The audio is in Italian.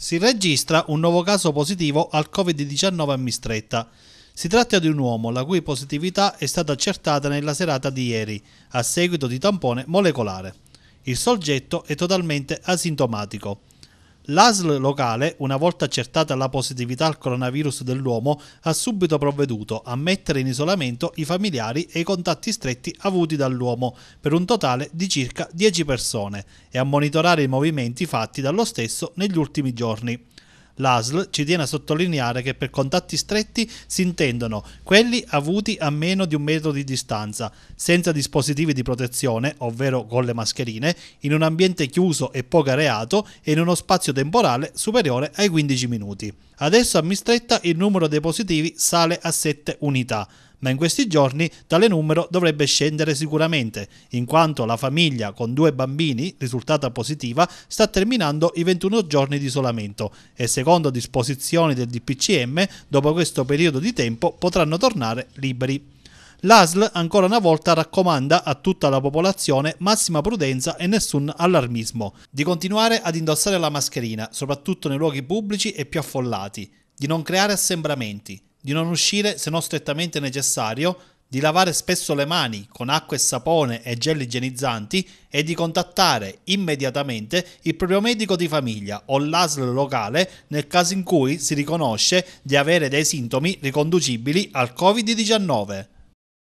Si registra un nuovo caso positivo al Covid-19 a Mistretta. Si tratta di un uomo la cui positività è stata accertata nella serata di ieri, a seguito di tampone molecolare. Il soggetto è totalmente asintomatico. L'ASL locale, una volta accertata la positività al coronavirus dell'uomo, ha subito provveduto a mettere in isolamento i familiari e i contatti stretti avuti dall'uomo, per un totale di circa 10 persone, e a monitorare i movimenti fatti dallo stesso negli ultimi giorni. L'ASL ci tiene a sottolineare che per contatti stretti si intendono quelli avuti a meno di un metro di distanza, senza dispositivi di protezione, ovvero con le mascherine, in un ambiente chiuso e poco areato e in uno spazio temporale superiore ai 15 minuti. Adesso a Mistretta il numero dei positivi sale a 7 unità ma in questi giorni tale numero dovrebbe scendere sicuramente, in quanto la famiglia con due bambini, risultata positiva, sta terminando i 21 giorni di isolamento e secondo disposizioni del DPCM, dopo questo periodo di tempo potranno tornare liberi. L'ASL ancora una volta raccomanda a tutta la popolazione massima prudenza e nessun allarmismo, di continuare ad indossare la mascherina, soprattutto nei luoghi pubblici e più affollati, di non creare assembramenti, di non uscire se non strettamente necessario, di lavare spesso le mani con acqua e sapone e gel igienizzanti e di contattare immediatamente il proprio medico di famiglia o l'ASL locale nel caso in cui si riconosce di avere dei sintomi riconducibili al Covid-19.